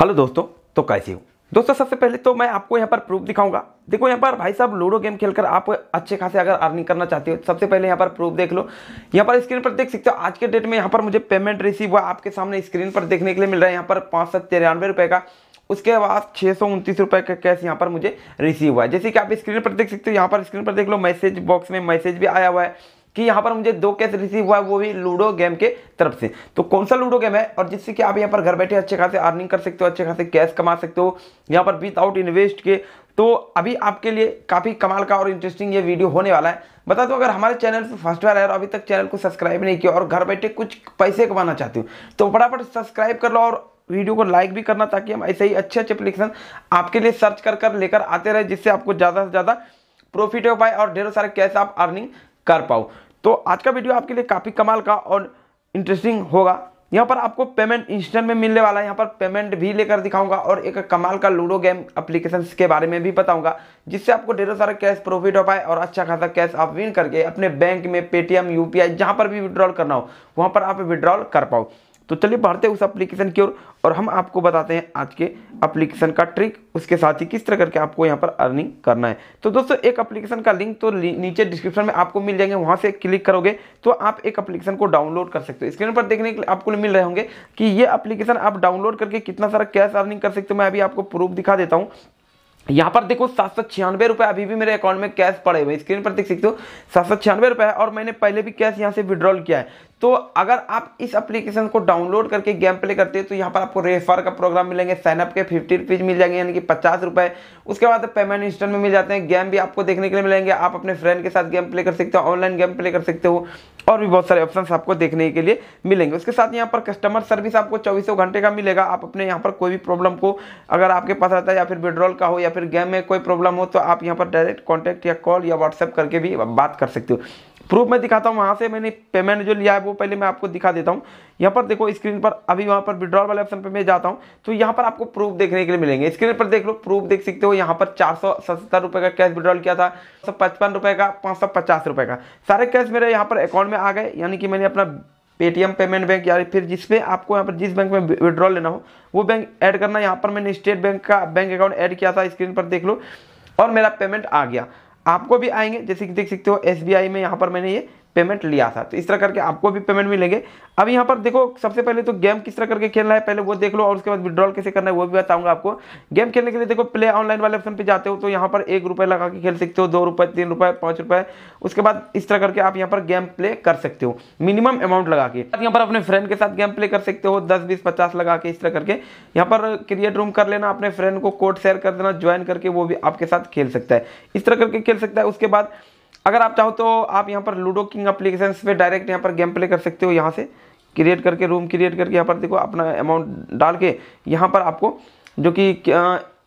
hello दोस्तों तो कैसे हो दोस्तों सबसे पहले तो मैं आपको यहाँ पर प्रूफ दिखाऊंगा देखो यहाँ पर भाई साहब लूडो गेम खेलकर आप अच्छे खासे अगर अर्निंग करना चाहते हो तो सबसे पहले यहाँ पर प्रूफ देख लो यहाँ पर स्क्रीन पर देख सकते हो आज के डेट में यहाँ पर मुझे पेमेंट रिसीव हुआ आपके सामने स्क्रीन पर देखने के लिए मिल रहा है यहाँ पर पाँच सौ तिरानवे का उसके बाद छः सौ उनतीस रुपये का कैश यहाँ पर मुझे रिसीव हुआ है जैसे कि आप स्क्रीन पर देख सकते हो यहाँ पर स्क्रीन पर देख लो मैसेज बॉक्स में मैसेज भी आया हुआ है कि यहाँ पर मुझे दो कैश रिसीव हुआ है वो भी लूडो गेम के तरफ से तो कौन सा लूडो गेम है और जिससे कि आप यहाँ पर घर बैठे अच्छे खासे अर्निंग कर सकते हो अच्छे खासे कैश कमा सकते हो यहाँ पर विदाउट इन्वेस्ट के तो अभी आपके लिए काफ़ी कमाल का और इंटरेस्टिंग ये वीडियो होने वाला है बता दो अगर हमारे चैनल पर फर्स्ट बार है और अभी तक चैनल को सब्सक्राइब नहीं किया और घर बैठे कुछ पैसे कमाना चाहते हो तो फटाफट सब्सक्राइब कर लो और वीडियो को लाइक भी करना ताकि हम ऐसे ही अच्छे अच्छे एप्लीकेशन आपके लिए सर्च कर कर लेकर आते रहे जिससे आपको ज़्यादा से ज़्यादा प्रॉफिट हो पाए और ढेरों सारे कैश आप अर्निंग कर पाओ तो आज का वीडियो आपके लिए काफ़ी कमाल का और इंटरेस्टिंग होगा यहाँ पर आपको पेमेंट इंस्टेंट में मिलने वाला है यहाँ पर पेमेंट भी लेकर दिखाऊंगा और एक कमाल का लूडो गेम एप्लीकेशन के बारे में भी बताऊंगा जिससे आपको ढेरों सारा कैश प्रॉफिट हो पाए और अच्छा खासा कैश आप विन करके अपने बैंक में पेटीएम यूपीआई जहाँ पर भी विड्रॉल करना हो वहाँ पर आप विड्रॉल कर पाओ तो चलिए बढ़ते उस एप्लीकेशन की ओर और, और हम आपको बताते हैं आज के एप्लीकेशन का ट्रिक उसके साथ ही किस तरह करके आपको यहाँ पर अर्निंग करना है तो दोस्तों एक एप्लीकेशन का लिंक तो नीचे डिस्क्रिप्शन में आपको मिल जाएंगे वहाँ से क्लिक करोगे तो आप एक एप्लीकेशन को डाउनलोड कर सकते हो स्क्रीन पर देखने के लिए आपको मिल रहे होंगे कि ये अप्लीकेशन आप डाउनलोड करके कितना सारा कैश अर्निंग कर सकते हो मैं अभी आपको प्रूफ दिखा देता हूँ यहाँ पर देखो सात सौ छियानवे रुपये अभी भी मेरे अकाउंट में कैश पड़े हुए स्क्रीन पर देख सकते हो सात सौ छियानवे रुपये है और मैंने पहले भी कैश यहाँ से विड्रॉल किया है तो अगर आप इस एप्लीकेशन को डाउनलोड करके गेम प्ले करते हैं तो यहाँ पर आपको रेफर का प्रोग्राम मिलेंगे साइनअप के फिफ्टी रुपीज़ मिल जाएंगे यानी कि पचास रुपये उसके बाद पेमेंट इंस्टेंट में मिल जाते हैं गेम भी आपको देखने के लिए मिलेंगे आप अपने फ्रेंड के साथ गेम प्ले कर सकते हो ऑनलाइन गेम प्ले कर सकते हो और भी बहुत सारे ऑप्शन आपको देखने के लिए मिलेंगे उसके साथ यहाँ पर कस्टमर सर्विस आपको चौबीसों घंटे का मिलेगा आप अपने यहाँ पर कोई भी प्रॉब्लम को अगर आपके पास रहता है या फिर विड्रॉल का हो या फिर गेम में कोई प्रॉब्लम हो तो आप यहाँ पर डायरेक्ट कॉन्टैक्ट या कॉल या व्हाट्सएप करके भी बात कर सकते हो प्रूफ मैं दिखाता हूँ वहाँ से मैंने पेमेंट जो लिया है वो पहले मैं आपको दिखा देता हूँ यहाँ पर देखो स्क्रीन पर अभी वहाँ पर विड्रॉल वाले ऑप्शन पे मैं जाता हूँ तो यहाँ पर आपको प्रूफ देखने के लिए मिलेंगे स्क्रीन पर देख लो प्रूफ देख सकते हो यहाँ पर चार सौ का कैश विड्रॉल किया था सौ पचपन का पाँच सौ पचास का सारे कैश मेरे यहाँ पर अकाउंट में आ गए यानी कि मैंने अपना पेटीएम पेमेंट बैंक या फिर जिसपे आपको यहाँ पर जिस बैंक में विड्रॉल लेना हो वो बैंक ऐड करना यहाँ पर मैंने स्टेट बैंक का बैंक अकाउंट ऐड किया था स्क्रीन पर देख लो और मेरा पेमेंट आ गया आपको भी आएंगे जैसे कि देख सकते हो एस में यहाँ पर मैंने ये पेमेंट लिया था तो इस तरह करके आपको भी पेमेंट मिलेंगे अब यहाँ पर देखो सबसे पहले तो गेम किस तरह करके खेलना है पहले वो देख लो और उसके बाद विड्रॉल कैसे करना है वो भी बताऊंगा आपको गेम खेलने के लिए देखो प्ले ऑनलाइन वाले ऑप्शन पे जाते हो तो यहाँ पर एक रुपये लगा के खेल सकते हो दो रुपये तीन रुपये पाँच रुपये उसके बाद इस तरह करके आप यहाँ पर गेम प्ले कर सकते हो मिनिमम अमाउंट लगा के यहाँ पर अपने फ्रेंड के साथ गेम प्ले कर सकते हो दस बीस पचास लगा के इस तरह करके यहाँ पर क्रिएट रूम कर लेना अपने फ्रेंड को कोड शेयर कर देना ज्वाइन करके वो भी आपके साथ खेल सकता है इस तरह करके खेल सकता है उसके बाद अगर आप चाहो तो आप यहाँ पर लूडो किंग अप्लीकेशन पे डायरेक्ट यहाँ पर गेम प्ले कर सकते हो यहाँ से क्रिएट करके रूम क्रिएट करके यहाँ पर देखो अपना अमाउंट डाल के यहाँ पर आपको जो कि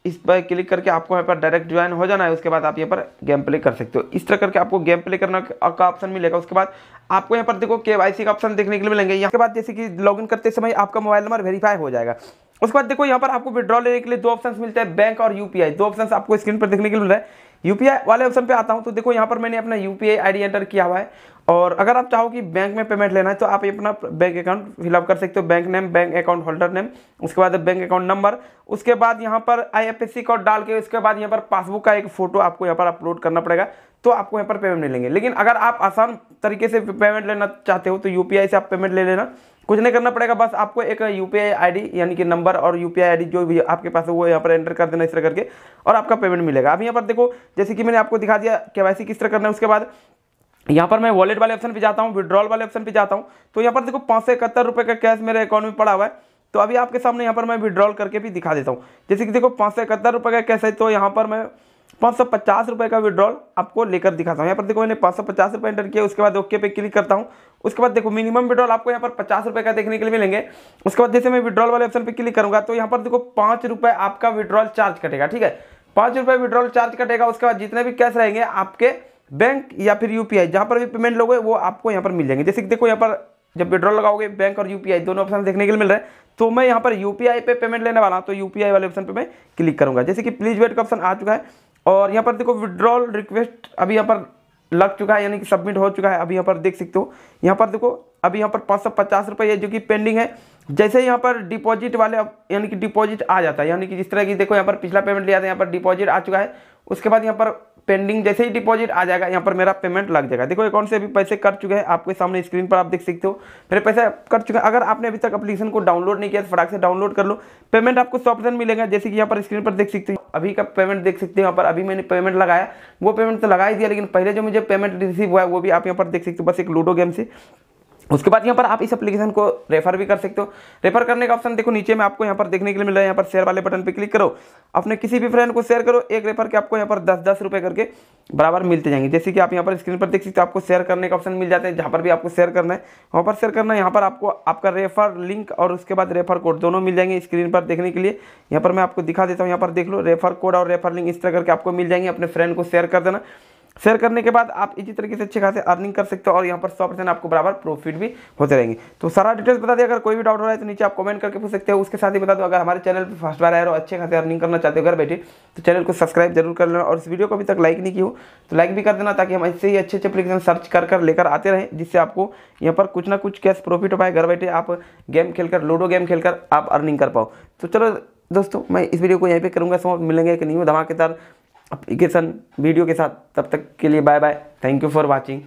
इस पर क्लिक करके आपको यहाँ पर डायरेक्ट ज्वाइन हो जाना है उसके बाद आप यहाँ पर गेम प्ले कर सकते हो इस तरह करके आपको गेम प्ले करना का ऑप्शन मिलेगा उसके बाद आपको यहाँ पर देखो के का ऑप्शन देखने के लिए मिलेंगे यहाँ के बाद जैसे कि लॉगिन करते समय आपका मोबाइल नंबर वेरीफाई हो जाएगा उसके बाद देखो यहाँ पर आपको विड्रॉ लेने के लिए दो ऑप्शन मिलते हैं बैंक और यूपीआई दो ऑप्शन आपको स्क्रीन पर देखने के लिए मिल रहा है यूपीआई वाले ऑप्शन पे आता हूँ तो देखो यहाँ पर मैंने अपना यूपीआई आईडी एंटर किया हुआ है और अगर आप चाहो कि बैंक में पेमेंट लेना है तो आप अपना बैंक अकाउंट फिलअप कर सकते हो bank name bank account holder name उसके बाद बैंक अकाउंट नंबर उसके बाद यहाँ पर आईएफएससी कोड डाल के उसके बाद यहाँ पर पासबुक का एक फोटो आपको यहाँ पर अपलोड करना पड़ेगा तो आपको यहाँ पर पेमेंट मिलेंगे लेकिन अगर आप आसान तरीके से पेमेंट लेना चाहते हो तो यूपीआई से आप पेमेंट ले लेना कुछ नहीं करना पड़ेगा बस आपको एक यू पी यानी कि नंबर और यू पी जो भी आपके पास है वो यहाँ पर एंटर कर देना इस तरह करके और आपका पेमेंट मिलेगा अब यहाँ पर देखो जैसे कि मैंने आपको दिखा दिया के किस तरह करना है उसके बाद यहाँ पर मैं वॉलेट वाले ऑप्शन पे जाता हूँ विड्रॉल वाले ऑप्शन पे जाता हूँ तो यहाँ पर देखो पाँच सौ इकहत्तर रुपये का कैश मेरे अकाउंट में पड़ा हुआ है तो अभी आपके सामने यहाँ पर मैं विड्रॉल करके भी दिखा देता हूँ जैसे कि देखो पाँच सौ इकहत्तर रुपये का कैश है तो यहाँ पर मैं पाँच सौ पचास रुपये का विड्रॉल आपको लेकर दिखाता हूँ यहाँ पर देखो मैंने पाँच सौ पचास रुपये एंटर किया उसके बाद ओके पे क्लिक करता हूँ उसके बाद देखो मिनिमम विड्रॉल आपको यहाँ पर पचास रुपए का देखने के लिए मिलेंगे उसके बाद जैसे मैं विड्रॉल वाले ऑप्शन पर क्लिक करूंगा तो यहाँ पर देखो पांच रुपए आपका विड्रॉल चार्ज कटेगा ठीक है पांच रुपए विड्रॉल चार्ज कटेगा उसके बाद जितने भी कैश रहेंगे आपके बैंक या फिर यूपीआई जहां पर भी पेमेंट लोगे वो आपको यहाँ पर मिल जाएंगे जैसे देखो यहाँ पर जब विड्रॉल लगाओगे बैंक और यूपीआई दोनों ऑप्शन देखने के लिए मिल रहे हैं तो मैं यहाँ पर यूपीआई पे पेमेंट लेने वाला हूँ तो यूपीआई वाले ऑप्शन पे मैं क्लिक करूंगा जैसे कि प्लीज वेट का ऑप्शन आ चुका है और यहाँ पर देखो विड्रॉल रिक्वेस्ट अभी यहाँ पर लग चुका है यानी कि सबमिट हो चुका है अभी यहाँ पर देख सकते हो यहाँ पर देखो अभी यहाँ पर पाँच सौ पचास रुपये जो कि पेंडिंग है जैसे यहाँ पर डिपॉजिट वाले यानी कि डिपॉजिट आ जाता है यानी कि जिस तरह की देखो यहाँ पर पिछला पेमेंट लिया था यहाँ पर डिपॉजिट आ चुका है उसके बाद यहाँ पर पेंडिंग जैसे ही डिपॉजिट आ जाएगा यहाँ पर मेरा पेमेंट लग जाएगा देखो अकाउंट से अभी पैसे कट चुके हैं आपके सामने स्क्रीन पर आप देख सकते हो मेरे पैसे कट चुके हैं अगर आपने अभी तक अपलीकेशन को डाउनलोड नहीं किया तो फटाक से डाउनलोड कर लो पेमेंट आपको सौ परसेंट मिलेगा जैसे कि यहाँ पर स्क्रीन पर देख सकते हो अभी का पेमेंट देख सकते हो यहाँ पर अभी मैंने पेमेंट लगाया वो पेमेंट तो लगा ही दिया लेकिन पहले जो मुझे पेमेंट रिसीव हुआ है वो भी आप यहाँ पर देख सकते हो बस एक लूडो गेम से उसके बाद यहाँ पर आप इस एप्लीकेशन को रेफर भी कर सकते हो रेफर करने का ऑप्शन देखो नीचे में आपको यहाँ पर देखने के लिए मिल रहा है यहाँ पर शेयर वाले बटन पे क्लिक करो अपने किसी भी फ्रेंड को शेयर करो एक रेफर के आपको यहाँ पर दस दस रुपये करके बराबर मिलते जाएंगे जैसे कि आप यहाँ पर स्क्रीन पर देख सकते हो आपको शेयर करने का ऑप्शन मिल जाता है जहाँ पर भी आपको शेयर करना है वहाँ पर शेयर करना है यहाँ पर आपको आपका रेफर लिंक और उसके बाद रेफर कोड दोनों मिल जाएंगे स्क्रीन पर देखने के लिए यहाँ पर मैं आपको दिखा देता हूँ यहाँ पर देख लो रेफर कोड और रेफर लिंक इस तरह करके आपको मिल जाएंगे अपने फ्रेंड को शेयर कर देना शेयर करने के बाद आप इसी तरीके से अच्छे खासे अर्निंग कर सकते हो और यहाँ पर सौ परसेंट आपको बराबर प्रॉफिट भी होते रहेंगे तो सारा डिटेल्स बता दें अगर कोई भी डाउट हो रहा है तो नीचे आप कमेंट करके पूछ सकते हो उसके साथ ही बता दो अगर हमारे चैनल पर फर्स्ट बार आए हो अच्छे खासे अर्निंग करना चाहते हो घर बैठे तो चैनल को सब्सक्राइब जरूर कर लेना और इस वीडियो को अभी तक लाइक नहीं की हो तो लाइक भी कर देना ताकि हम ऐसे ही अच्छे अच्छे अपलीकेशन सर्च कर कर लेकर आते रहें जिससे आपको यहाँ पर कुछ ना कुछ कैश प्रॉफिट हो पाए घर बैठे आप गेम खेलकर लूडो गेम खेलकर आप अर्निंग कर पाओ तो चलो दोस्तों मैं इस वीडियो को यहीं पर करूँगा समाप्त मिलेंगे कि नहीं धमाकेदार अप्लीकेशन वीडियो के साथ तब तक के लिए bye bye thank you for watching